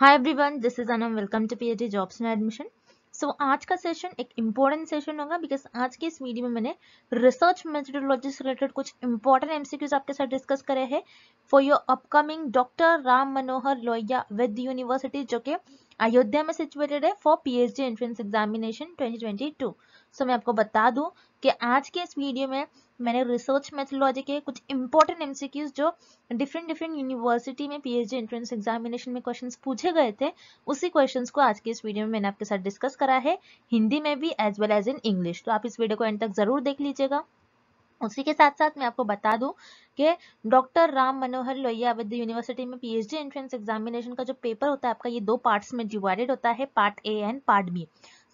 Hi everyone this is Anam welcome to PhD jobs and admission so आज का session एक important session होगा because आज के इस वीडियो में मैंने रिसर्च मेथडोलॉजी से रिलेटेड कुछ इंपॉर्टेंट एमसीक्यूज आपके साथ डिस्कस करे हैं for your upcoming doctor Ram Manohar Lohia विद यूनिवर्सिटी जो कि अयोध्या में सिचुएटेड है for PhD entrance examination 2022 so मैं आपको बता दूं कि आज के इस वीडियो में मैंने रिसर्च मेथोलॉजी के कुछ इंपॉर्टेंट एमसीक्यूज जो डिफरेंट डिफरेंट यूनिवर्सिटी में पीएचडी एंट्रेंस एग्जामिनेशन में क्वेश्चंस पूछे गए थे उसी क्वेश्चंस को आज के इस वीडियो में मैंने आपके साथ डिस्कस करा है हिंदी में भी as well as in English तो आप इस वीडियो को एंड तक जरूर देख लीजिएगा उसी के साथ साथ मैं आपको बता दूं कि डॉक्टर राम मनोहर लोहिया विद्य यूनिवर्सिटी में पीएचडी एंट्रेंस एग्जामिनेशन का जो पेपर होता है आपका ये दो पार्ट्स में डिवाइडेड होता है part A and part B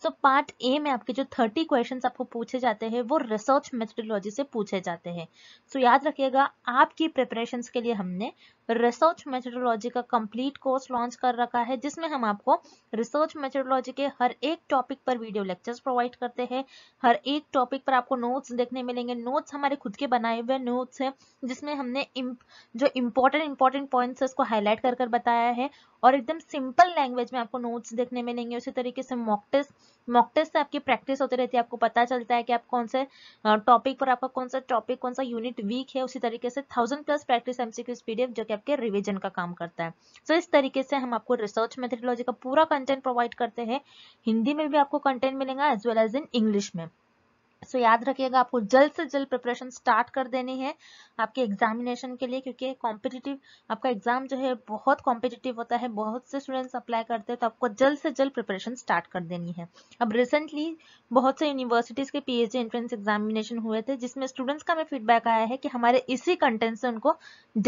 so part A में आपके जो थर्टी क्वेश्चन आपको पूछे जाते हैं वो रिसर्च मेथडोलॉजी से पूछे जाते हैं सो so, याद रखिएगा आपकी प्रिपरेशन के लिए हमने रिसर्च मेथडोलॉजी का कंप्लीट कोर्स लॉन्च कर रखा है जिसमें हम आपको रिसर्च मेथडोलॉजी के हर एक टॉपिक पर वीडियो लेक्चर्स प्रोवाइड करते हैं हर एक टॉपिक पर आपको नोट्स देखने मिलेंगे नोट्स हमारे खुद के बनाए हुए नोट्स हैं जिसमें हमने जो इम्पोर्टेंट इम्पोर्टेंट पॉइंट्स है उसको हाईलाइट कर कर बताया है और एकदम सिंपल लैंग्वेज में आपको नोट्स देखने मिलेंगे उसी तरीके से मॉक टेस्ट मॉक टेस्ट से आपकी प्रैक्टिस होती रहती है आपको पता चलता है कि आप कौन से टॉपिक पर आपका कौन सा टॉपिक कौन सा यूनिट वीक है उसी तरीके से thousand plus practice MCQs PDF जो कि आपके रिवीजन का काम करता है सो so, इस तरीके से हम आपको रिसर्च मेथडोलॉजी का पूरा कंटेंट प्रोवाइड करते हैं हिंदी में भी आपको कंटेंट मिलेगा as well as in English में सो याद रखिएगा आपको जल्द से जल्द प्रिपरेशन स्टार्ट कर देनी है आपके एग्जामिनेशन के लिए क्योंकि कॉम्पिटिटिव आपका एग्जाम जो है बहुत कॉम्पिटिटिव होता है बहुत से स्टूडेंट्स अप्लाई करते हैं तो आपको जल्द से जल्द प्रिपरेशन स्टार्ट कर देनी है अब रिसेंटली बहुत से यूनिवर्सिटीज के पीएचडी एंट्रेंस एग्जामिनेशन हुए थे जिसमें स्टूडेंट्स का हमें फीडबैक आया है कि हमारे इसी कंटेंट से उनको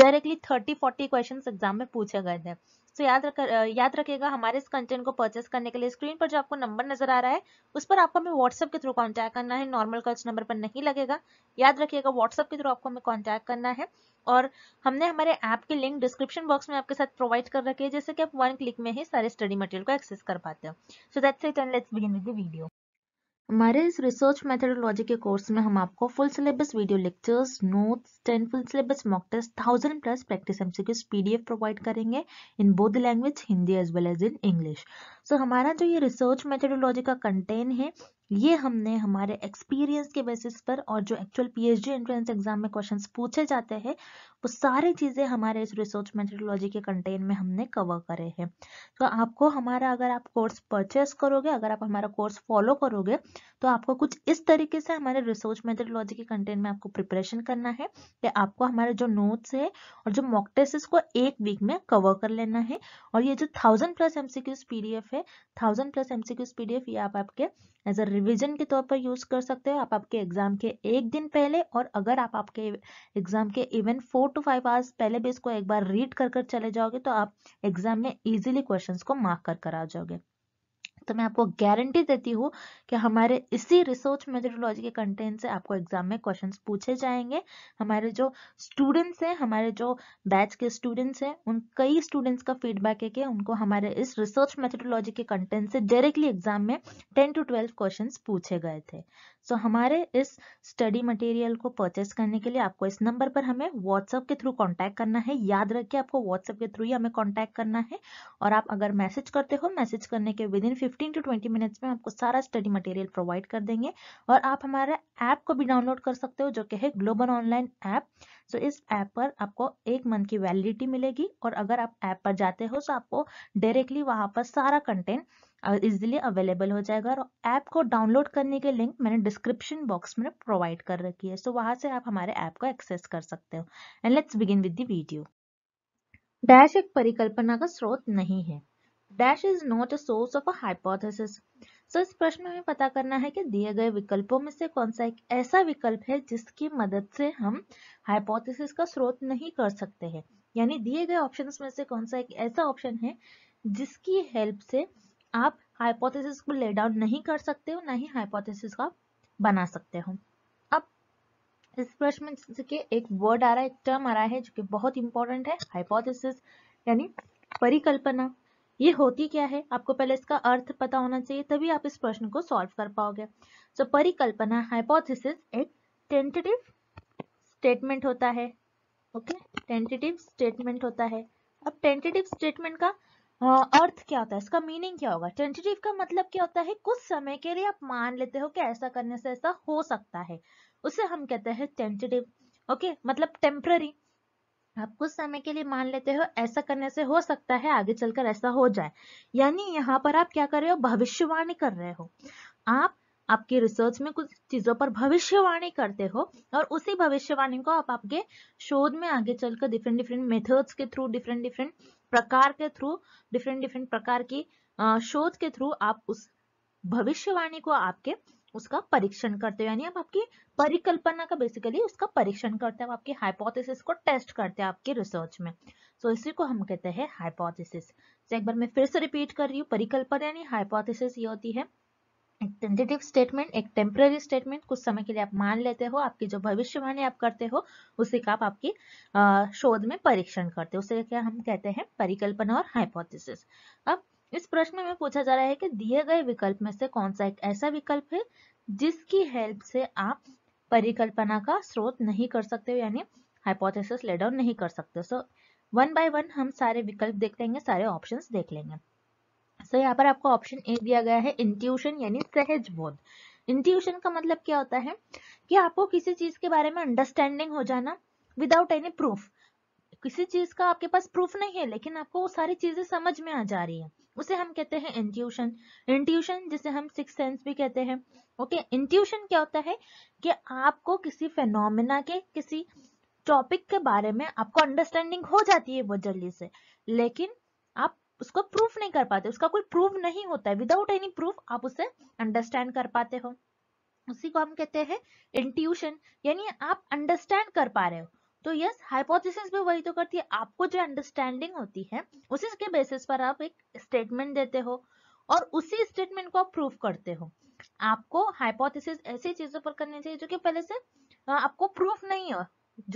directly thirty forty question exam में पूछे गए थे सो तो याद रख याद रखिएगा हमारे इस कंटेंट को परचेस करने के लिए स्क्रीन पर जो आपको नंबर नजर आ रहा है उस पर आपको हमें व्हाट्सअप के थ्रू कॉन्टैक्ट करना है नॉर्मल कॉल्स नंबर पर नहीं लगेगा याद रखिएगा व्हाट्सअप के थ्रू आपको हमें कॉन्टैक्ट करना है और हमने हमारे ऐप की लिंक डिस्क्रिप्शन बॉक्स में आपके साथ प्रोवाइड कर रखी है जैसे कि आप वन क्लिक में ही सारे स्टडी मटेरियल को एक्सेस कर पाते हो so that's it and let's begin with the video हमारे इस रिसर्च मेथडोलॉजी के कोर्स में हम आपको full syllabus video lectures notes ten full syllabus mock test thousand plus practice MCQs PDF provide करेंगे in both language Hindi as well as in English so हमारा जो ये रिसर्च मेथडोलॉजी का कंटेंट है ये हमने हमारे एक्सपीरियंस के बेसिस पर और जो एक्चुअल पीएचडी एंट्रेंस एग्जाम में क्वेश्चंस पूछे जाते हैं वो सारी चीज़ें हमारे इस रिसर्च मेथडोलॉजी के कंटेन में हमने कवर करे हैं तो आपको हमारा अगर आप कोर्स परचेस करोगे अगर आप हमारा कोर्स फॉलो करोगे तो आपको कुछ इस तरीके से हमारे रिसर्च मेथडोलॉजी के कंटेन में आपको प्रिपरेशन करना है कि आपको हमारे जो नोट्स है और जो मॉक टेस्ट को एक वीक में कवर कर लेना है और ये जो थाउजेंड प्लस एमसीक्यूज पीडीएफ है थाउजेंड प्लस एमसीक्यूज पीडीएफ ये आप आपके एज अ रिवीजन के तौर पर यूज़ कर सकते हो आप आपके एग्ज़ाम के एक दिन पहले और अगर आप आपके एग्ज़ाम के even four to five hours पहले भी इसको एक बार रीड कर कर चले जाओगे तो आप एग्ज़ाम में इजिली क्वेश्चन को मार्क कर कर आ जाओगे तो मैं आपको गारंटी देती हूँ कि हमारे इसी रिसर्च मेथडोलॉजी के कंटेंट से आपको एग्जाम में क्वेश्चंस पूछे जाएंगे हमारे जो स्टूडेंट्स हैं हमारे जो बैच के स्टूडेंट्स हैं उन कई स्टूडेंट्स का फीडबैक है कि उनको हमारे इस रिसर्च मेथडोलॉजी के कंटेंट से डायरेक्टली एग्जाम में टेन टू ट्वेल्व क्वेश्चन पूछे गए थे सो so, हमारे इस स्टडी मटेरियल को परचेस करने के लिए आपको इस नंबर पर हमें व्हाट्सअप के थ्रू कांटेक्ट करना है याद रखिए आपको व्हाट्सअप के थ्रू ही हमें कांटेक्ट करना है और आप अगर मैसेज करते हो मैसेज करने के within fifteen to twenty minutes में आपको सारा स्टडी मटेरियल प्रोवाइड कर देंगे और आप हमारे ऐप को भी डाउनलोड कर सकते हो जो कि है ग्लोबल ऑनलाइन ऐप सो इस ऐप पर आपको एक मंथ की वैलिडिटी मिलेगी और अगर आप ऐप पर जाते हो तो आपको डायरेक्टली वहाँ पर सारा कंटेंट इजिली अवेलेबल हो जाएगा और ऐप को डाउनलोड करने के लिंक मैंने डिस्क्रिप्शन बॉक्स में प्रोवाइड कर रखी है सो so, वहाँ से आप हमारे ऐप को एक्सेस कर सकते हो and let's begin with the video dash एक परिकल्पना का स्रोत नहीं है dash is not a source of a hypothesis so इस प्रश्न में पता करना है कि दिए गए विकल्पों में से कौन सा एक ऐसा विकल्प है जिसकी मदद से हम हाइपोथेसिस का स्रोत नहीं कर सकते हैं यानी दिए गए ऑप्शंस में से कौन सा एक ऐसा ऑप्शन है जिसकी हेल्प से आप हाइपोथेसिस को ले डाउन नहीं कर सकते हो ना ही हाइपोथेसिस का बना सकते हो अब इस प्रश्न में के एक वर्ड आ रहा है एक टर्म आ रहा है जो कि बहुत इंपॉर्टेंट है हाइपोथेसिस यानी परिकल्पना ये होती क्या है आपको पहले इसका अर्थ पता होना चाहिए तभी आप इस प्रश्न को सॉल्व कर पाओगे सो so, परिकल्पना हाइपोथेसिस एक टेंटेटिव स्टेटमेंट होता है ओके टेंटेटिव स्टेटमेंट होता है अब टेंटेटिव स्टेटमेंट का अर्थ क्या होता है इसका मीनिंग क्या होगा टेंटेटिव का मतलब क्या होता है कुछ समय के लिए आप मान लेते हो कि ऐसा करने से ऐसा हो सकता है उसे हम कहते हैं टेंटेटिव ओके मतलब टेम्प्ररी आप कुछ समय के लिए मान लेते हो ऐसा करने से हो सकता है आगे चलकर ऐसा हो जाए यानी यहाँ पर आप क्या कर रहे हो भविष्यवाणी कर रहे हो आप आपके रिसर्च में कुछ चीजों पर भविष्यवाणी करते हो और उसी भविष्यवाणी को आप आपके शोध में आगे चलकर डिफरेंट डिफरेंट मेथड्स के थ्रू डिफरेंट डिफरेंट प्रकार के थ्रू डिफरेंट डिफरेंट प्रकार की शोध के थ्रू आप उस भविष्यवाणी को आपके उसका परीक्षण करते हो यानी आप आपकी परिकल्पना का बेसिकली उसका परीक्षण करते हो आपकी हाइपोथेसिस को टेस्ट करते हैं आपके रिसर्च में सो so, इसी को हम कहते हैं हाइपोथेसिस तो एक बार मैं फिर से रिपीट कर रही हूँ परिकल्पना यानी हाइपोथेसिस ये होती है एक टेंटेटिव स्टेटमेंट एक टेम्पररी स्टेटमेंट कुछ समय के लिए आप मान लेते हो आपकी जो भविष्यवाणी आप करते हो उसी का आप आपकी शोध में परीक्षण करते हो उसे क्या हम कहते हैं परिकल्पना और हाइपोथेसिस अब इस प्रश्न में पूछा जा रहा है कि दिए गए विकल्प में से कौन सा एक ऐसा विकल्प है जिसकी हेल्प से आप परिकल्पना का स्रोत नहीं कर सकते हो यानी हाइपोथेसिस लेडाउन नहीं कर सकते सो वन बाय वन हम सारे विकल्प देख लेंगे सारे ऑप्शंस देख लेंगे सो so, यहाँ पर आपको ऑप्शन ए दिया गया है इंट्यूशन यानी सहज बोध इंट्यूशन का मतलब क्या होता है कि आपको किसी चीज के बारे में अंडरस्टैंडिंग हो जाना विदाउट एनी प्रूफ किसी चीज का आपके पास प्रूफ नहीं है लेकिन आपको वो सारी चीजें समझ में आ जा रही है उसे हम कहते हैं इंट्यूशन इंट्यूशन जिसे हम सिक्स सेंस भी कहते हैं ओके okay? इंट्यूशन क्या होता है कि आपको किसी फेनोमिना के किसी टॉपिक के बारे में आपको अंडरस्टैंडिंग हो जाती है बहुत जल्दी से लेकिन आप उसको प्रूफ नहीं कर पाते उसका कोई प्रूफ नहीं होता है विदाउट एनी प्रूफ आप उसे अंडरस्टैंड कर पाते हो उसी को हम कहते हैं इंट्यूशन यानी आप अंडरस्टैंड कर पा रहे हो तो यस हाइपोथेसिस भी वही तो करती है आपको जो अंडरस्टैंडिंग होती है उसी के बेसिस पर आप एक स्टेटमेंट देते हो और उसी स्टेटमेंट को आप प्रूफ करते हो आपको हाइपोथेसिस ऐसी चीजों पर करनी चाहिए जो कि पहले से आपको प्रूफ नहीं हो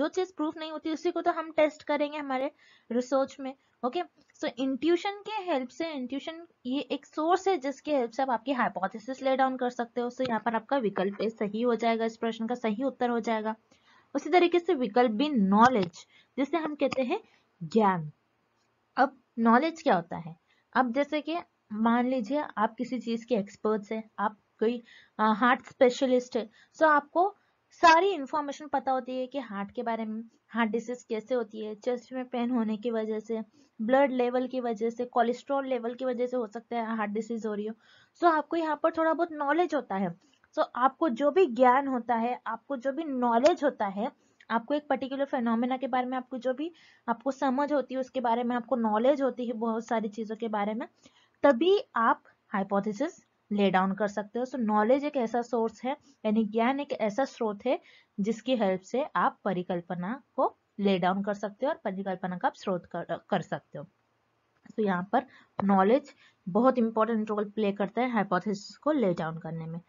जो चीज प्रूफ नहीं होती उसी को तो हम टेस्ट करेंगे हमारे रिसर्च में ओके सो इंट्यूशन के हेल्प से इंट्यूशन ये एक सोर्स है जिसके हेल्प से आप आपकी हाइपोथेसिस ले डाउन कर सकते हो सो यहाँ पर आपका विकल्प सही हो जाएगा इस प्रश्न का सही उत्तर हो जाएगा उसी तरीके से विकल्प भी नॉलेज जिसे हम कहते हैं ज्ञान अब नॉलेज क्या होता है अब जैसे कि मान लीजिए आप किसी चीज के एक्सपर्ट्स हैं आप कोई हार्ट स्पेशलिस्ट है सो आपको सारी इंफॉर्मेशन पता होती है कि हार्ट के बारे में हार्ट डिसीज कैसे होती है चेस्ट में पेन होने की वजह से ब्लड लेवल की वजह से कोलेस्ट्रॉल लेवल की वजह से हो सकता है हार्ट डिसीज हो रही हो सो तो so, आपको यहाँ पर थोड़ा बहुत नॉलेज होता है सो so, आपको जो भी ज्ञान होता है आपको जो भी नॉलेज होता है आपको एक पर्टिकुलर फेनोमेना के बारे में आपको जो भी आपको समझ होती है उसके बारे में आपको नॉलेज होती है बहुत सारी चीज़ों के बारे में तभी आप हाइपोथेसिस ले डाउन कर सकते हो सो नॉलेज एक ऐसा सोर्स है यानी ज्ञान एक ऐसा स्रोत है जिसकी हेल्प से आप परिकल्पना को ले डाउन कर सकते हो और परिकल्पना का आप स्रोत कर, कर सकते हो तो यहाँ पर नॉलेज बहुत इंपॉर्टेंट रोल प्ले करता है हाइपोथेसिस को ले डाउन करने में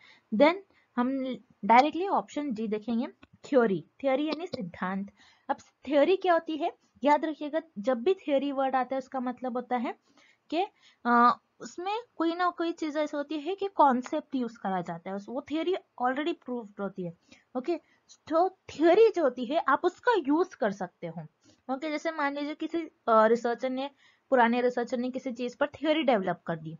देन हम डायरेक्टली ऑप्शन डी देखेंगे थ्योरी थ्योरी यानी सिद्धांत अब थ्योरी क्या होती है याद रखिएगा जब भी थ्योरी वर्ड आता है उसका मतलब होता है कि उसमें कोई ना कोई चीज ऐसी होती है कि कॉन्सेप्ट यूज करा जाता है वो थ्योरी ऑलरेडी प्रूव्ड होती है ओके तो थ्योरी जो होती है आप उसका यूज कर सकते हो ओके जैसे मान लीजिए किसी रिसर्चर ने पुराने रिसर्चर ने किसी चीज पर थ्योरी डेवलप कर दी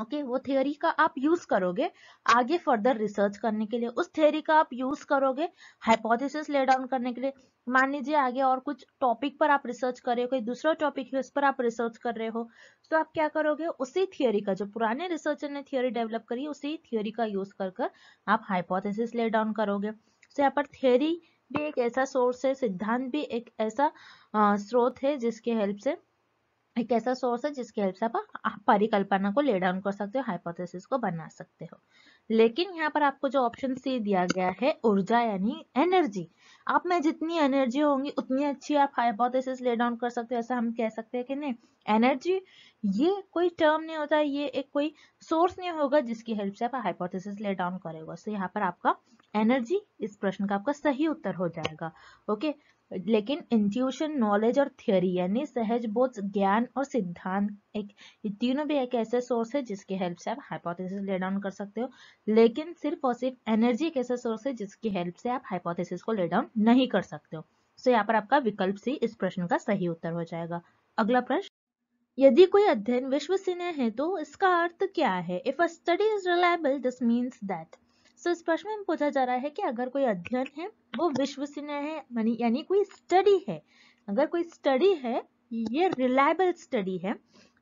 ओके okay, वो थ्योरी का आप यूज करोगे आगे फर्दर रिसर्च करने के लिए उस थ्योरी का आप यूज करोगे हाइपोथेसिस ले डाउन करने के लिए मान लीजिए आगे और कुछ टॉपिक पर आप रिसर्च कर रहे हो कोई दूसरा टॉपिक है उस पर आप रिसर्च कर रहे हो तो आप क्या करोगे उसी थ्योरी का जो पुराने रिसर्चर ने थ्योरी डेवलप करी उसी थ्योरी का यूज कर कर आप हाइपोथेसिस ले डाउन करोगे तो यहाँ पर थ्योरी भी एक ऐसा सोर्स है सिद्धांत भी एक ऐसा स्रोत है जिसके हेल्प से एक ऐसा सोर्स है जिसके हेल्प से आप परिकल्पना को ले डाउन कर सकते हो हाइपोथेसिस को बना सकते हो लेकिन यहाँ पर आपको जो ऑप्शन सी दिया गया है ऊर्जा यानी एनर्जी आप में जितनी एनर्जी होंगी उतनी अच्छी आप हाइपोथेसिस ले डाउन कर सकते हो ऐसा हम कह सकते हैं कि नहीं एनर्जी ये कोई टर्म नहीं होता ये एक कोई सोर्स नहीं होगा जिसकी हेल्प से आप हाइपोथेसिस ले डाउन करेगा सो यहाँ पर आपका एनर्जी इस प्रश्न का आपका सही उत्तर हो जाएगा ओके लेकिन इंट्यूशन नॉलेज और थियोरी यानी सहज बोध ज्ञान और सिद्धांत एक तीनों भी एक ऐसे सोर्स है जिसके हेल्प से आप हाइपोथेसिस ले डाउन कर सकते हो लेकिन सिर्फ और सिर्फ एनर्जी एक ऐसा सोर्स है जिसकी हेल्प से आप हाइपोथेसिस को ले डाउन नहीं कर सकते हो सो यहाँ पर आपका विकल्प सी इस प्रश्न का सही उत्तर हो जाएगा अगला प्रश्न यदि कोई अध्ययन विश्वसनीय है तो इसका अर्थ क्या है if a study is reliable this means that so so, इस प्रश्न में पूछा जा रहा है कि अगर कोई अध्ययन है वो विश्वसनीय है मानी यानी कोई स्टडी है अगर कोई स्टडी है ये रिलायबल स्टडी है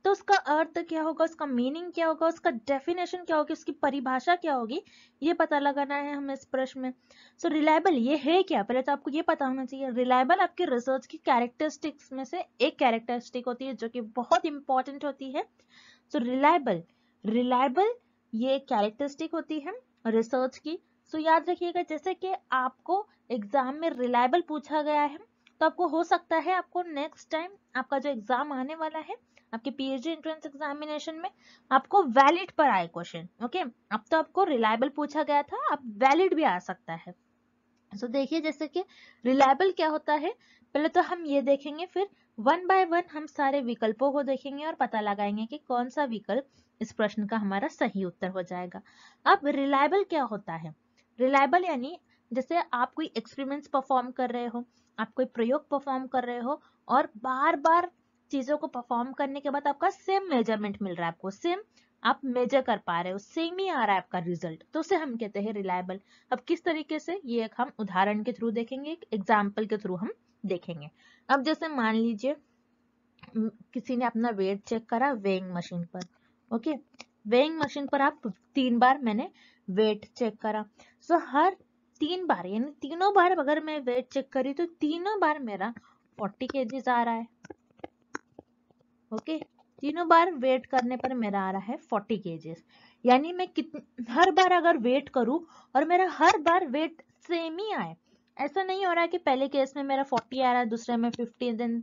तो उसका अर्थ क्या होगा उसका मीनिंग क्या होगा उसका डेफिनेशन क्या होगी उसकी परिभाषा क्या होगी ये पता लगाना है हमें इस प्रश्न में सो so, रिलायबल ये है क्या पहले तो आपको ये पता होना चाहिए रिलायबल आपके रिसर्च की कैरेक्टरिस्टिक्स में से एक कैरेक्टरिस्टिक होती है जो कि बहुत इंपॉर्टेंट होती है सो रिलायबल रिलायबल ये कैरेक्टरिस्टिक होती है रिसर्च की सो याद रखिएगा जैसे कि आपको एग्जाम में रिलायबल पूछा गया है तो आपको हो सकता है आपको नेक्स्ट टाइम आपका जो एग्जाम आने वाला है आपके पीएचडी एंट्रेंस एग्जामिनेशन में आपको वैलिड पर आए क्वेश्चन ओके अब तो आपको रिलायबल पूछा गया था अब वैलिड भी आ सकता है सो so, देखिए जैसे कि रिलायबल क्या होता है पहले तो हम ये देखेंगे फिर वन बाय वन हम सारे विकल्पों को देखेंगे और पता लगाएंगे कि कौन सा विकल्प इस प्रश्न का हमारा सही उत्तर हो जाएगा अब रिलायबल क्या होता है रिलायबल यानी जैसे आप कोई एक्सपेरिमेंट्स परफॉर्म कर रहे हो आप कोई प्रयोग परफॉर्म कर रहे हो और बार बार चीज़ों को परफॉर्म करने के बाद आपका सेम मेजरमेंट मिल रहा है आपको सेम आप मेजर कर पा रहे हो सेम ही आ रहा है आपका रिजल्ट तो उसे हम कहते हैं रिलायबल अब किस तरीके से ये एक हम उदाहरण के थ्रू देखेंगे एक एग्जाम्पल के थ्रू हम देखेंगे अब जैसे मान लीजिए किसी ने अपना वेट चेक करा वेइंग मशीन पर ओके वेइंग मशीन पर आप तीन बार मैंने वेट चेक करा सो so, हर तीन बार यानी तीनों बार अगर मैं वेट चेक करी तो तीनों बार मेरा फोर्टी केजीज आ रहा है ओके okay? तीनों बार वेट करने पर मेरा आ रहा है फोर्टी केजेस यानी मैं कितन हर बार अगर वेट करूं और मेरा हर बार वेट सेम ही आए ऐसा नहीं हो रहा कि पहले केस में मेरा फोर्टी आ रहा है दूसरे में फिफ्टी देन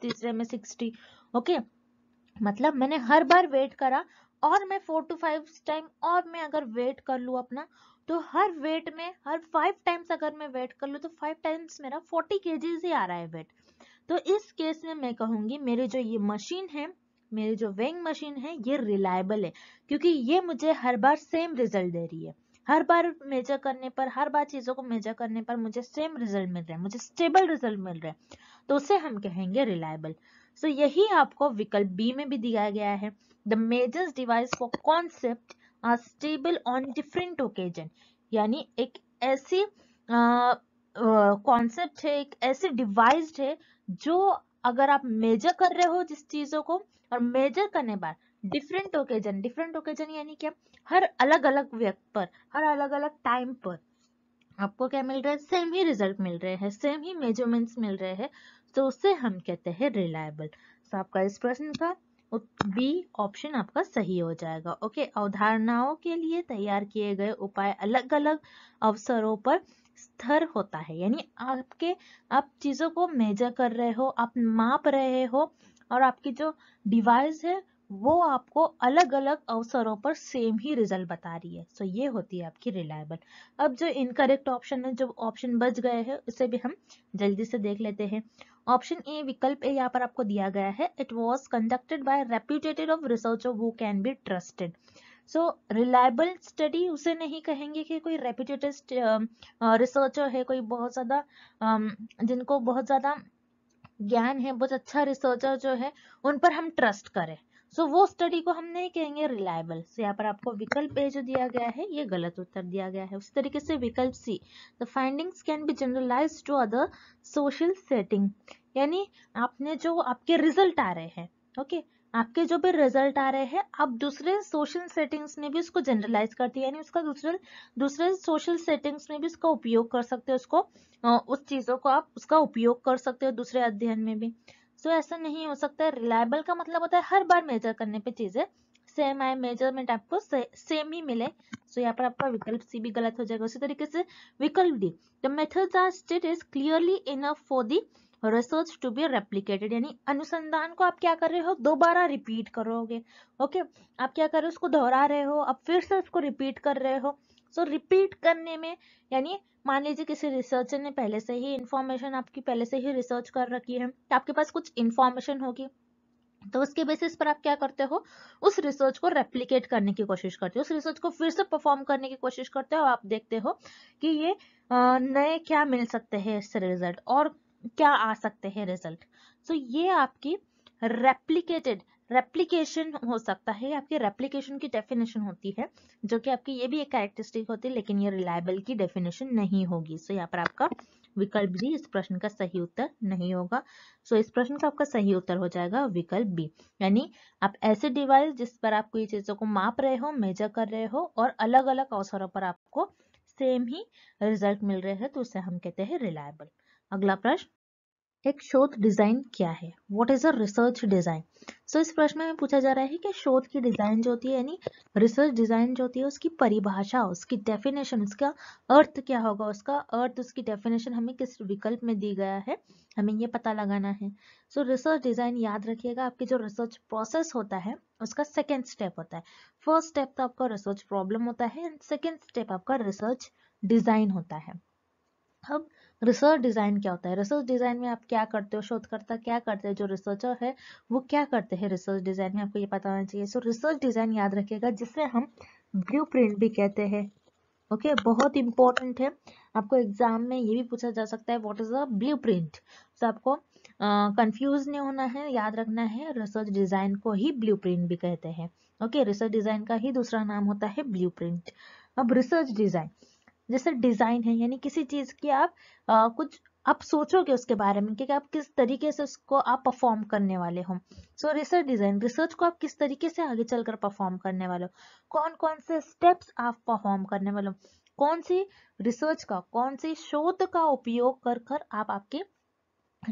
तीसरे में सिक्सटी ओके okay? मतलब मैंने हर बार वेट करा और मैं फोर टू फाइव टाइम और मैं अगर वेट कर लूँ अपना तो हर वेट में हर फाइव टाइम्स अगर मैं वेट कर लूँ तो फाइव टाइम्स मेरा फोर्टी के ही आ रहा है वेट तो इस केस में मैं कहूँगी मेरे जो ये मशीन है मेरी जो वेइंग मशीन है ये रिलायबल है क्योंकि ये मुझे हर बार सेम रिजल्ट दे रही है हर बार मेजर करने पर हर बार चीज़ों को मेजर करने पर मुझे सेम रिजल्ट मिल रहा है मुझे स्टेबल रिजल्ट मिल रहा है तो उसे हम कहेंगे रिलायबल सो so, यही आपको विकल्प बी में भी दिया गया है the measures device for concept are stable on different occasion यानी एक ऐसी कॉन्सेप्ट uh, है एक ऐसे डिवाइस है जो अगर आप मेजर कर रहे हो जिस चीजों को और मेजर करने बाद डिफरेंट ओकेजन डिफरेंट ओकेजन यानी क्या हर अलग अलग व्यक्त पर हर अलग अलग टाइम पर आपको क्या मिल रहा है सेम ही रिजल्ट मिल रहे हैं सेम ही मेजरमेंट्स मिल रहे हैं तो उससे हम कहते हैं रिलायबल तो आपका इस प्रश्न का बी ऑप्शन आपका सही हो जाएगा ओके अवधारणाओं के लिए तैयार किए गए उपाय अलग अलग अवसरों पर स्तर होता है यानी आपके आप चीज़ों को मेजर कर रहे हो आप माप रहे हो और आपकी जो डिवाइस है वो आपको अलग अलग अवसरों पर सेम ही रिजल्ट बता रही है सो ये होती है आपकी रिलायबल अब जो इनकरेक्ट ऑप्शन है जो ऑप्शन बच गए हैं उसे भी हम जल्दी से देख लेते हैं ऑप्शन ए विकल्प ए यहाँ पर आपको दिया गया है it was conducted by reputated of researcher वो can be trusted so reliable study उसे नहीं कहेंगे कि कोई रेप्यूटेटेड रिसर्चर um, uh, है कोई बहुत ज़्यादा um, जिनको बहुत ज़्यादा ज्ञान है बहुत अच्छा रिसर्चर जो है उन पर हम ट्रस्ट करें सो so, वो स्टडी को हम नहीं कहेंगे रिलायबल सो so, यहाँ पर आपको विकल्प ए जो दिया गया है ये गलत उत्तर दिया गया है उस तरीके से विकल्प C the findings can be generalize to other social setting यानी आपने जो आपके रिजल्ट आ रहे हैं ओके okay? आपके जो भी रिजल्ट आ रहे हैं आप दूसरे सोशल सेटिंग्स में भी उसको जनरलाइज करते हैं यानी उसका दूसरे दूसरे सोशल सेटिंग्स में भी उसका उपयोग कर सकते हो उसको उस चीज़ों को आप उसका उपयोग कर सकते हो दूसरे अध्ययन में भी सो तो so, ऐसा नहीं हो सकता है रिलायबल का मतलब होता है हर बार मेजर करने पे चीजें सेम आए मेजरमेंट आपको से, सेम ही मिले सो यहाँ पर आपका विकल्प सी भी गलत हो जाएगा उसी तरीके से विकल्प D the method are state is clearly enough for the research to be replicated यानी अनुसंधान को आप क्या कर रहे हो दोबारा रिपीट करोगे ओके okay? आप क्या कर रहे हो उसको दोहरा रहे हो अब फिर से उसको रिपीट कर रहे हो सो so, रिपीट करने में यानी मान लीजिए किसी रिसर्चर ने पहले से ही इन्फॉर्मेशन आपकी पहले से ही रिसर्च कर रखी है तो आपके पास कुछ इन्फॉर्मेशन होगी तो उसके बेसिस पर आप क्या करते हो उस रिसर्च को रेप्लीकेट करने की कोशिश करते हो उस रिसर्च को फिर से परफॉर्म करने की कोशिश करते हो आप देखते हो कि ये नए क्या मिल सकते हैं इससे रिजल्ट और क्या आ सकते हैं रिजल्ट सो तो ये आपकी रेप्लीकेटेड रेप्लीकेशन हो सकता है आपके रेप्लीकेशन की डेफिनेशन होती है जो कि आपकी ये भी एक कैरेक्टरिस्टिक होती है लेकिन ये रिलायबल की डेफिनेशन नहीं होगी सो so, यहाँ पर आपका विकल्प बी इस प्रश्न का सही उत्तर नहीं होगा सो so, इस प्रश्न का आपका सही उत्तर हो जाएगा विकल्प बी यानी आप ऐसे डिवाइस जिस पर आप कोई चीज़ों को माप रहे हो मेजर कर रहे हो और अलग अलग अवसरों पर आपको सेम ही रिजल्ट मिल रहे हैं तो उसे हम कहते हैं रिलायबल अगला प्रश्न एक शोध डिज़ाइन क्या है what is a research design so इस प्रश्न में पूछा जा रहा है कि शोध की डिज़ाइन जो होती है यानी रिसर्च डिज़ाइन जो होती है उसकी परिभाषा उसकी डेफिनेशन उसका अर्थ क्या होगा उसका अर्थ उसकी डेफिनेशन हमें किस विकल्प में दी गया है हमें ये पता लगाना है सो रिसर्च डिज़ाइन याद रखिएगा आपके जो रिसर्च प्रोसेस होता है उसका सेकेंड स्टेप होता है फर्स्ट स्टेप तो आपका रिसर्च प्रॉब्लम होता है एंड सेकेंड स्टेप आपका रिसर्च डिज़ाइन होता है अब रिसर्च डिज़ाइन क्या होता है रिसर्च डिज़ाइन में आप क्या करते हो शोधकर्ता क्या करते हैं जो रिसर्चर है वो क्या करते हैं रिसर्च डिज़ाइन में आपको ये पता होना चाहिए सो रिसर्च डिज़ाइन याद रखिएगा जिससे हम ब्लू भी कहते हैं ओके okay, बहुत इंपॉर्टेंट है आपको एग्जाम में ये भी पूछा जा सकता है what is the blueprint तो आपको कंफ्यूज uh, नहीं होना है याद रखना है रिसर्च डिज़ाइन को ही ब्लू प्रिंट भी कहते हैं ओके रिसर्च डिज़ाइन का ही दूसरा नाम होता है ब्लू प्रिंट अब रिसर्च डिज़ाइन जैसे डिजाइन है यानी किसी चीज की आप आ, कुछ आप सोचोगे उसके बारे में कि आप किस तरीके से उसको आप परफॉर्म करने वाले हो सो रिसर्च डिजाइन रिसर्च को आप किस तरीके से आगे चलकर परफॉर्म करने वाले हो कौन कौन से स्टेप्स आप परफॉर्म करने वाले हो कौन सी रिसर्च का कौन सी शोध का उपयोग कर कर आप आपके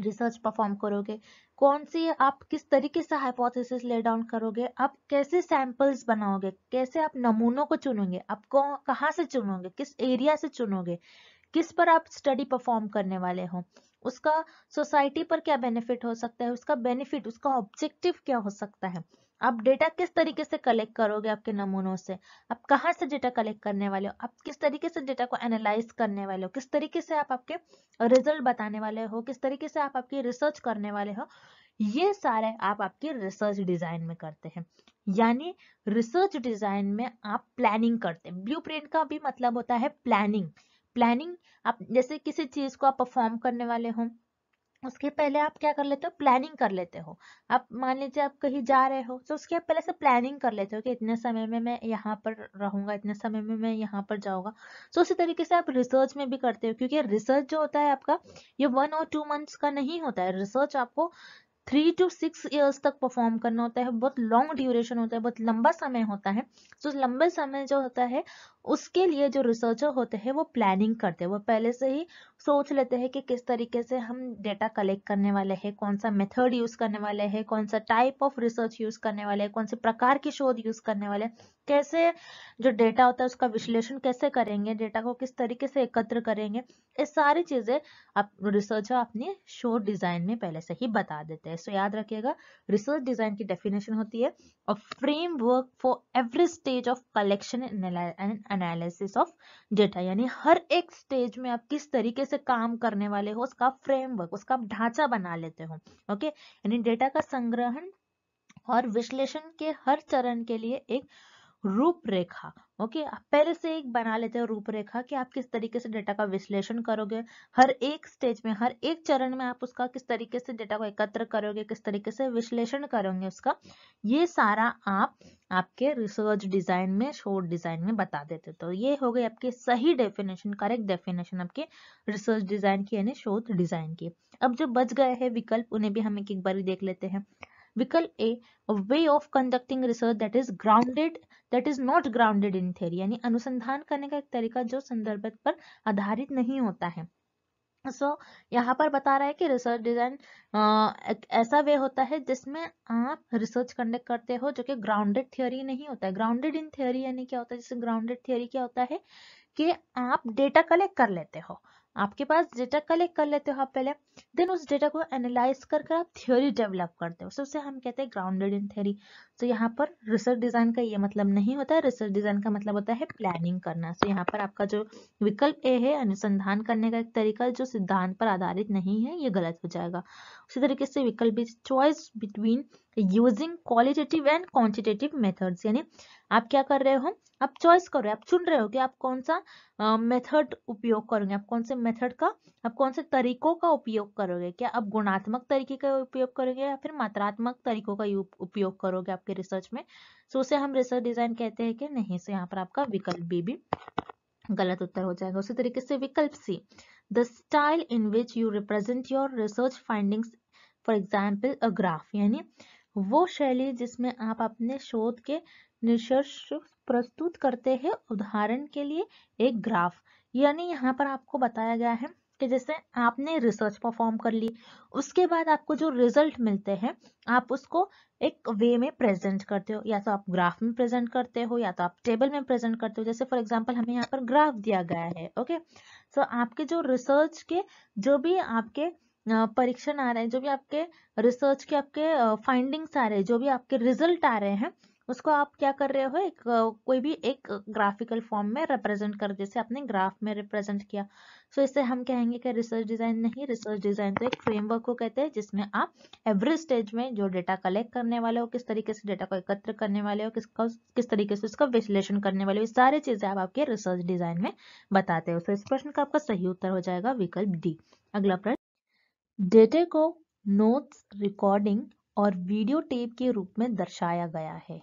रिसर्च परफॉर्म करोगे कौन सी आप किस तरीके से हाइपोथेसिस ले डाउन करोगे आप कैसे सैंपल्स बनाओगे कैसे आप नमूनों को चुनोगे आप कहाँ से चुनोगे किस एरिया से चुनोगे किस पर आप स्टडी परफॉर्म करने वाले हो उसका सोसाइटी पर क्या बेनिफिट हो सकता है उसका बेनिफिट उसका ऑब्जेक्टिव क्या हो सकता है आप डेटा किस तरीके से कलेक्ट करोगे आपके नमूनों से आप कहाँ से डेटा कलेक्ट करने वाले हो आप किस तरीके से डेटा को एनालाइज करने वाले हो किस तरीके से आप आपके रिजल्ट बताने वाले हो किस तरीके से आप आपकी रिसर्च करने वाले हो ये सारे आप आपके रिसर्च डिजाइन में करते हैं यानी रिसर्च डिजाइन में आप प्लानिंग करते हैं ब्लू का भी मतलब होता है प्लानिंग प्लानिंग आप जैसे किसी चीज को आप परफॉर्म करने वाले हों उसके पहले आप क्या कर लेते हो प्लानिंग कर लेते हो आप मान लीजिए आप कहीं जा रहे हो तो उसके पहले से प्लानिंग कर लेते हो कि इतने समय में मैं यहाँ पर रहूंगा इतने समय में मैं यहाँ पर जाऊँगा तो उसी तरीके से आप रिसर्च में भी करते हो क्योंकि रिसर्च जो होता है आपका ये वन और टू मंथ्स का नहीं होता है रिसर्च आपको थ्री टू सिक्स इयर्स तक परफॉर्म करना होता है बहुत लॉन्ग ड्यूरेशन होता है बहुत लंबा समय होता है तो लंबे समय जो होता है उसके लिए जो रिसर्चर होते हैं वो प्लानिंग करते हैं वो पहले से ही सोच लेते हैं कि किस तरीके से हम डेटा कलेक्ट करने वाले हैं कौन सा मेथड यूज़ करने वाले हैं कौन सा टाइप ऑफ रिसर्च यूज़ करने वाले हैं कौन से प्रकार के शोध यूज़ करने वाले हैं कैसे जो डेटा होता है उसका विश्लेषण कैसे करेंगे डेटा को किस तरीके से एकत्र करेंगे ये सारी चीजें आप रिसर्च अपने शोध डिजाइन में पहले से ही बता देते हैं सो so, याद रखिएगा रिसर्च डिजाइन की डेफिनेशन होती है और framework for every stage of collection and analysis of data यानी हर एक स्टेज में आप किस तरीके से काम करने वाले हो उसका फ्रेमवर्क उसका ढांचा बना लेते हो ओके यानी डेटा का संग्रहण और विश्लेषण के हर चरण के लिए एक रूपरेखा ओके आप पहले से एक बना लेते हो रूपरेखा कि आप किस तरीके से डेटा का विश्लेषण करोगे हर एक स्टेज में हर एक चरण में आप उसका किस तरीके से डेटा को एकत्र करोगे किस तरीके से विश्लेषण करोगे उसका ये सारा आप आपके रिसर्च डिजाइन में शोध डिजाइन में बता देते तो ये हो गई आपके सही डेफिनेशन करेक्ट डेफिनेशन आपके रिसर्च डिजाइन की यानी शोध डिजाइन की अब जो बच गए हैं विकल्प उन्हें भी हम एक बार देख लेते हैं विकल्प A way of conducting research that is grounded that is not grounded in theory यानी अनुसंधान करने का एक तरीका जो संदर्भ पर आधारित नहीं होता है सो so, यहाँ पर बता रहा है कि रिसर्च डिजाइन एक ऐसा वे होता है जिसमें आप रिसर्च कंडक्ट करते हो जो कि ग्राउंडेड थ्योरी नहीं होता है ग्राउंडेड इन थ्योरी यानी क्या होता है जैसे ग्राउंडेड थ्योरी क्या होता है कि आप डेटा कलेक्ट कर लेते हो आपके पास डेटा कलेक्ट कर लेते हो आप पहले देन उस डेटा को एनालाइज कर कर आप थ्योरी डेवलप करते हो सो उसे हम कहते हैं ग्राउंडेड इन थ्योरी सो यहाँ पर रिसर्च डिजाइन का ये मतलब नहीं होता है रिसर्च डिजाइन का मतलब होता है प्लानिंग करना सो so, यहाँ पर आपका जो विकल्प ए है अनुसंधान करने का एक तरीका जो सिद्धांत पर आधारित नहीं है ये गलत हो जाएगा उसी तरीके से विकल्प choice between using qualitative and quantitative method यानी आप क्या कर रहे हो आप चॉइस कर रहे हो आप चुन रहे हो कि आप कौन सा मेथड uh, उपयोग करोगे आप कौन से मेथड का आप कौन से तरीकों का उपयोग करोगे क्या आप गुणात्मक तरीके का उपयोग करोगे या फिर मात्रात्मक तरीकों का उपयोग करोगे आपके रिसर्च में सो उसे हम रिसर्च डिजाइन कहते हैं कि नहीं सो यहाँ पर आपका विकल्प बी भी गलत उत्तर हो जाएगा उसी तरीके से विकल्प C the style in which you represent your research findings for example a graph यानी वो शैली जिसमें आप अपने शोध के निष्कर्ष प्रस्तुत करते हैं उदाहरण के लिए एक ग्राफ यानी यहाँ पर आपको बताया गया है कि जैसे आपने रिसर्च परफॉर्म कर ली उसके बाद आपको जो रिजल्ट मिलते हैं आप उसको एक वे में प्रेजेंट करते हो या तो आप ग्राफ में प्रेजेंट करते हो या तो आप टेबल में प्रेजेंट करते हो जैसे फॉर एग्जांपल हमें यहाँ पर ग्राफ दिया गया है ओके सो तो so, आपके जो रिसर्च के जो भी आपके परीक्षण आ रहे हैं जो भी आपके रिसर्च के आपके फाइंडिंग्स आ रहे हैं जो भी आपके रिजल्ट आ रहे हैं उसको आप क्या कर रहे हो एक कोई भी एक ग्राफिकल फॉर्म में रिप्रेजेंट कर जैसे आपने ग्राफ में रिप्रेजेंट किया सो तो so, इससे हम कहेंगे कि रिसर्च डिजाइन नहीं रिसर्च डिजाइन तो एक फ्रेमवर्क को कहते हैं जिसमें आप एवरी स्टेज में जो डेटा कलेक्ट करने वाले हो किस तरीके से डेटा को एकत्र करने वाले हो किसका किस तरीके से उसका विश्लेषण करने वाले हो सारी चीजें आप आपके रिसर्च डिजाइन में बताते हो सो तो so, इस प्रश्न का आपका सही उत्तर हो जाएगा विकल्प डी अगला प्रश्न डेटे को नोट्स रिकॉर्डिंग और वीडियो टेप के रूप में दर्शाया गया है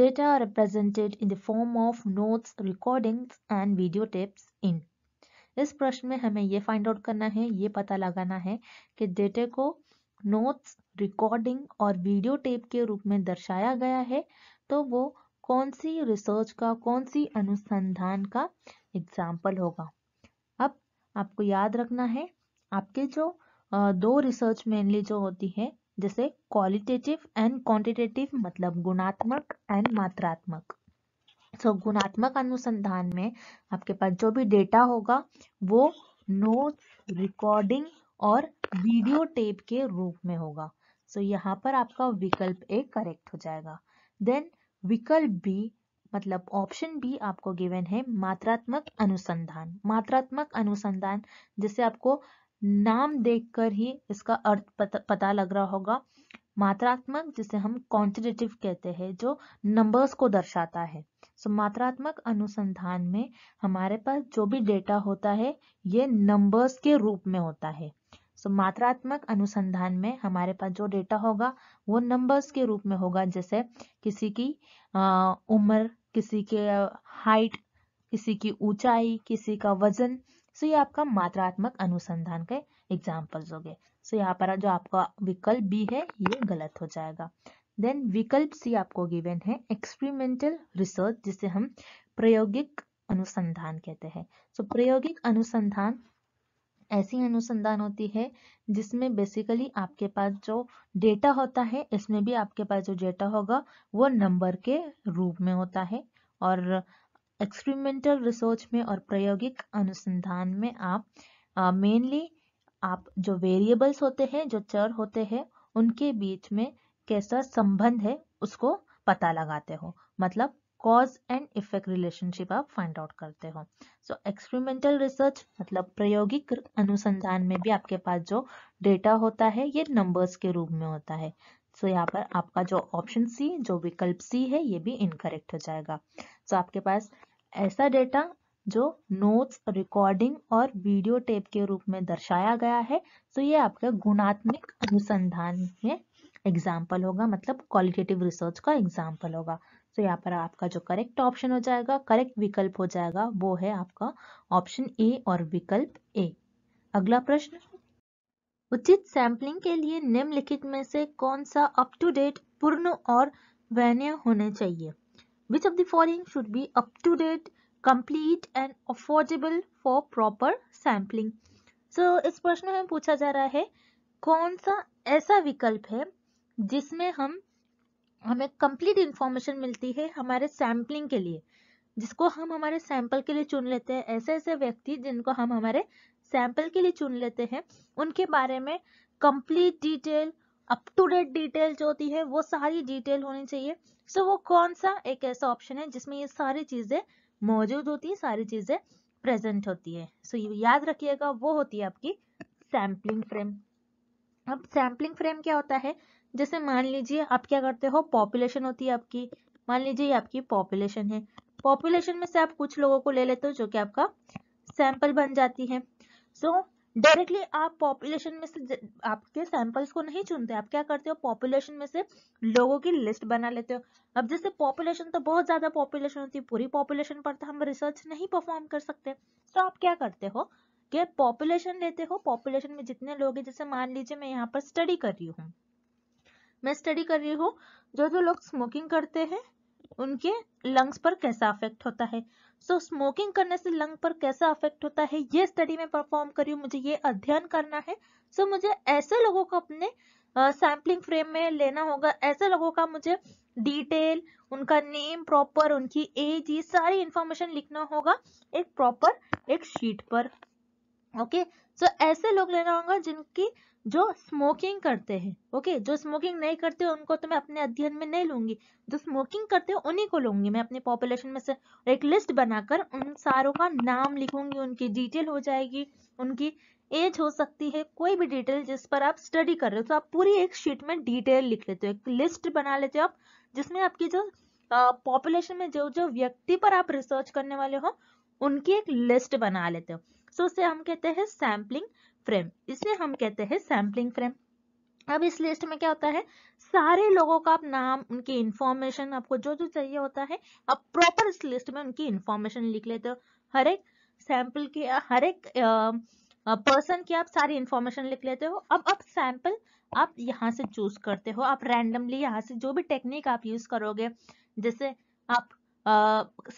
data represented in the form of notes notes and video tapes in इस प्रश्न में हमें ये फाइंड आउट करना है ये पता लगाना है कि डेटे को नोट्स रिकॉर्डिंग और वीडियो टेप के रूप में दर्शाया गया है तो वो कौन सी रिसर्च का कौन सी अनुसंधान का एग्जाम्पल होगा अब आपको याद रखना है आपके जो दो रिसर्च मेनली जो होती है जैसे क्वालिटेटिव एंड क्वांटिटेटिव मतलब गुणात्मक एंड मात्रात्मक सो so, गुणात्मक अनुसंधान में आपके पास जो भी डेटा होगा वो नोट रिकॉर्डिंग और वीडियो टेप के रूप में होगा सो so, यहाँ पर आपका विकल्प ए करेक्ट हो जाएगा देन विकल्प बी मतलब ऑप्शन बी आपको गिवन है मात्रात्मक अनुसंधान मात्रात्मक अनुसंधान जैसे आपको नाम देखकर ही इसका अर्थ पता, लग रहा होगा मात्रात्मक जिसे हम क्वांटिटेटिव कहते हैं जो नंबर्स को दर्शाता है सो so, मात्रात्मक अनुसंधान में हमारे पास जो भी डेटा होता है ये नंबर्स के रूप में होता है सो so, मात्रात्मक अनुसंधान में हमारे पास जो डेटा होगा वो नंबर्स के रूप में होगा जैसे किसी की उम्र किसी के हाइट किसी की ऊंचाई किसी का वजन सो ये आपका मात्रात्मक अनुसंधान के एग्जाम्पल्स हो गए सो यहाँ पर जो आपका विकल्प बी है ये गलत हो जाएगा देन विकल्प सी आपको गिवेन है एक्सपेरिमेंटल रिसर्च जिसे हम प्रायोगिक अनुसंधान कहते हैं सो so, प्रायोगिक अनुसंधान ऐसी अनुसंधान होती है जिसमें बेसिकली आपके पास जो डेटा होता है इसमें भी आपके पास जो डेटा होगा वो नंबर के रूप में होता है और एक्सपेरिमेंटल रिसर्च में और प्रायोगिक अनुसंधान में आप मेनली आप जो वेरिएबल्स होते हैं जो चर होते हैं उनके बीच में कैसा संबंध है उसको पता लगाते हो मतलब कॉज एंड इफेक्ट रिलेशनशिप आप फाइंड आउट करते हो सो एक्सपेरिमेंटल रिसर्च मतलब प्रायोगिक अनुसंधान में भी आपके पास जो डेटा होता है ये नंबर्स के रूप में होता है सो यहाँ पर आपका जो ऑप्शन सी जो विकल्प सी है ये भी इनकरेक्ट हो जाएगा सो so, आपके पास ऐसा डेटा जो नोट्स रिकॉर्डिंग और वीडियो टेप के रूप में दर्शाया गया है सो तो so, ये आपका गुणात्मक अनुसंधान में एग्जाम्पल होगा मतलब क्वालिटेटिव रिसर्च का एग्जाम्पल होगा तो यहाँ पर आपका जो करेक्ट ऑप्शन हो जाएगा करेक्ट विकल्प हो जाएगा वो है आपका ऑप्शन ए और विकल्प ए अगला प्रश्न उचित सैंपलिंग के लिए निम्नलिखित में से कौन सा अप टू डेट पूर्ण और वैन्य होने चाहिए which of the following should be up to date complete and affordable for proper sampling so इस प्रश्न में पूछा जा रहा है कौन सा ऐसा विकल्प है जिसमें हम हमें कंप्लीट इंफॉर्मेशन मिलती है हमारे सैंपलिंग के लिए जिसको हम हमारे सैंपल के लिए चुन लेते हैं ऐसे ऐसे व्यक्ति जिनको हम हमारे सैंपल के लिए चुन लेते हैं उनके बारे में complete detail up to date detail जो होती है वो सारी डिटेल होनी चाहिए सो so, वो कौन सा एक ऐसा ऑप्शन है जिसमें ये सारी चीज़ें मौजूद होती है सारी चीज़ें प्रेजेंट होती है सो so, याद रखिएगा वो होती है आपकी सैम्पलिंग फ्रेम अब सैम्पलिंग फ्रेम क्या होता है जैसे मान लीजिए आप क्या करते हो पॉपुलेशन होती है आपकी मान लीजिए आपकी पॉपुलेशन है पॉपुलेशन में से आप कुछ लोगों को ले लेते हो जो कि आपका सैंपल बन जाती है सो so, डायरेक्टली आप पॉपुलेशन में से आपके सैंपल्स को नहीं चुनते आप क्या करते हो पॉपुलेशन में से लोगों की लिस्ट बना लेते हो अब जैसे पॉपुलेशन तो बहुत ज़्यादा पॉपुलेशन होती है पूरी पॉपुलेशन पर तो हम रिसर्च नहीं परफॉर्म कर सकते तो आप क्या करते हो कि पॉपुलेशन लेते हो पॉपुलेशन में जितने लोग हैं जैसे मान लीजिए मैं यहाँ पर स्टडी कर रही हूँ मैं स्टडी कर रही हूँ जो जो लोग स्मोकिंग करते हैं उनके लंग्स पर कैसा अफेक्ट होता है सो so, स्मोकिंग करने से लंग पर कैसा अफेक्ट होता है ये स्टडी में परफॉर्म करी हूँ मुझे ये अध्ययन करना है सो so, मुझे ऐसे लोगों को अपने सैम्पलिंग uh, फ्रेम में लेना होगा ऐसे लोगों का मुझे डिटेल उनका नेम प्रॉपर उनकी एज ये सारी इंफॉर्मेशन लिखना होगा एक प्रॉपर एक शीट पर ओके okay? सो ऐसे लोग लेना होगा जिनकी जो स्मोकिंग करते हैं ओके जो स्मोकिंग नहीं करते उनको तो मैं अपने अध्ययन में नहीं लूंगी जो स्मोकिंग करते हैं उन्हीं को लूंगी मैं अपने पॉपुलेशन में से एक लिस्ट बनाकर उन सारों का नाम लिखूंगी उनकी डिटेल हो जाएगी उनकी एज हो सकती है कोई भी डिटेल जिस पर आप स्टडी कर रहे हो तो आप पूरी एक शीट में डिटेल लिख लेते हो एक लिस्ट बना लेते हो आप जिसमें आपकी जो पॉपुलेशन में जो जो व्यक्ति पर आप रिसर्च करने वाले हो उनकी एक लिस्ट बना लेते हो सो से हम कहते हैं सैम्पलिंग फ्रेम इसे हम कहते हैं सैम्पलिंग फ्रेम अब इस लिस्ट में क्या होता है सारे लोगों का आप नाम उनकी इंफॉर्मेशन आपको जो जो चाहिए होता है आप प्रॉपर इस लिस्ट में उनकी इंफॉर्मेशन लिख लेते हो हर एक सैंपल के हर एक पर्सन की आप सारी इंफॉर्मेशन लिख लेते हो अब अब सैंपल आप यहाँ से चूज करते हो आप रैंडमली यहाँ से जो भी टेक्निक आप यूज करोगे जैसे आप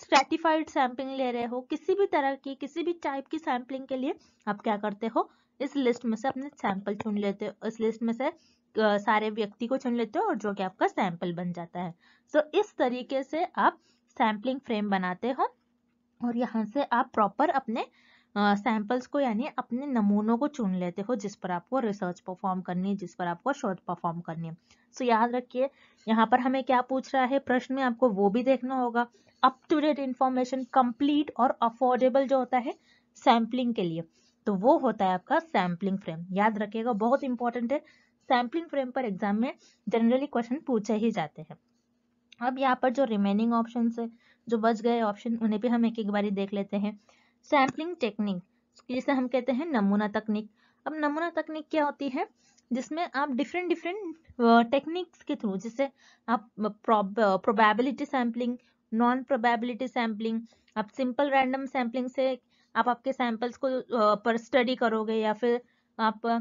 स्ट्रेटिफाइड सैम्पलिंग ले रहे हो किसी भी तरह की किसी भी टाइप की सैम्पलिंग के लिए आप क्या करते हो इस लिस्ट में से अपने सैंपल चुन लेते हो इस लिस्ट में से सारे व्यक्ति को चुन लेते हो और जो कि आपका सैंपल बन जाता है सो so, इस तरीके से आप सैंपलिंग फ्रेम बनाते हो और यहाँ से आप प्रॉपर अपने सैंपल्स को यानी अपने नमूनों को चुन लेते हो जिस पर आपको रिसर्च परफॉर्म करनी है जिस पर आपको शोध परफॉर्म करनी है सो so, याद रखिए यहाँ पर हमें क्या पूछ रहा है प्रश्न में आपको वो भी देखना होगा up to date information complete और अफोर्डेबल जो होता है सैम्पलिंग के लिए तो वो होता है आपका सैम्पलिंग फ्रेम याद रखिएगा बहुत इंपॉर्टेंट है सैम्पलिंग फ्रेम पर एग्जाम में जनरली क्वेश्चन पूछे ही जाते हैं अब यहाँ पर जो रिमेनिंग ऑप्शन है जो बच गए ऑप्शन उन्हें भी हम एक एक बारी देख लेते हैं सैम्पलिंग टेक्निक जिसे हम कहते हैं नमूना तकनीक अब नमूना तकनीक क्या होती है जिसमें आप डिफरेंट डिफरेंट टेक्निक्स के थ्रू जैसे आप probability sampling non probability sampling आप सिंपल रैंडम सैम्पलिंग से आप आपके सैम्पल्स को uh, पर स्टडी करोगे या फिर आप uh,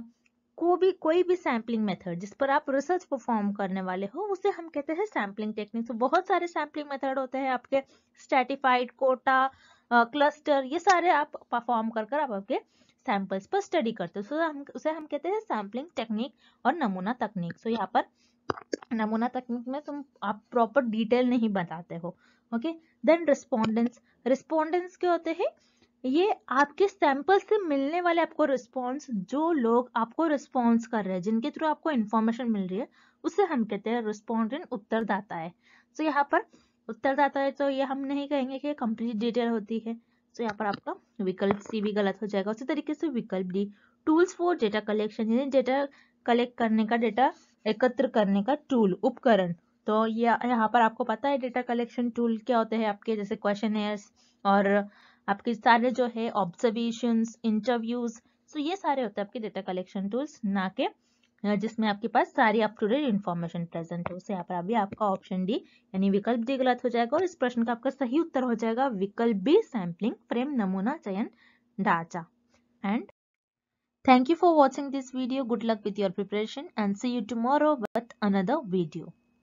को भी कोई भी सैम्पलिंग मेथड जिस पर आप रिसर्च परफॉर्म करने वाले हो उसे हम कहते हैं सैम्पलिंग टेक्निक तो बहुत सारे सैम्पलिंग मेथड होते हैं आपके स्टेटिफाइड कोटा क्लस्टर ये सारे आप परफॉर्म कर कर आप आपके सैंपल्स पर स्टडी करते हो so, हम उसे हम कहते हैं सैम्पलिंग टेक्निक और नमूना तकनीक सो यहाँ पर नमूना तकनीक में तुम आप प्रॉपर डिटेल नहीं बताते हो ओके देन रिस्पोंडेंट्स रिस्पोंडेंट्स क्या होते हैं ये आपके सैंपल से मिलने वाले आपको रिस्पॉन्स जो लोग आपको रिस्पॉन्स कर रहे हैं जिनके थ्रू आपको इन्फॉर्मेशन मिल रही है उसे हम कहते हैं रिस्पॉन्डेंट उत्तरदाता है सो so, यहाँ पर उत्तरदाता है तो ये हम नहीं कहेंगे कि कंप्लीट डिटेल होती है तो यहाँ पर आपका विकल्प सी भी गलत हो जाएगा उसी तरीके से विकल्प D tools for data collection यानी डेटा कलेक्ट करने का डेटा एकत्र करने का टूल उपकरण तो ये यह, यहाँ पर आपको पता है डेटा कलेक्शन टूल क्या होते हैं आपके जैसे क्वेश्चन और आपके सारे जो है ऑब्जर्वेशन इंटरव्यूज तो ये सारे होते हैं आपके डेटा कलेक्शन टूल्स ना के जिसमें आपके पास सारी up to date information present है यहाँ पर अभी आपका ऑप्शन डी यानी विकल्प डी गलत हो जाएगा और इस प्रश्न का आपका सही उत्तर हो जाएगा विकल्प बी सैम्पलिंग फ्रेम नमूना चयन ढांचा and thank you for watching this video good luck with your preparation and see you tomorrow with another video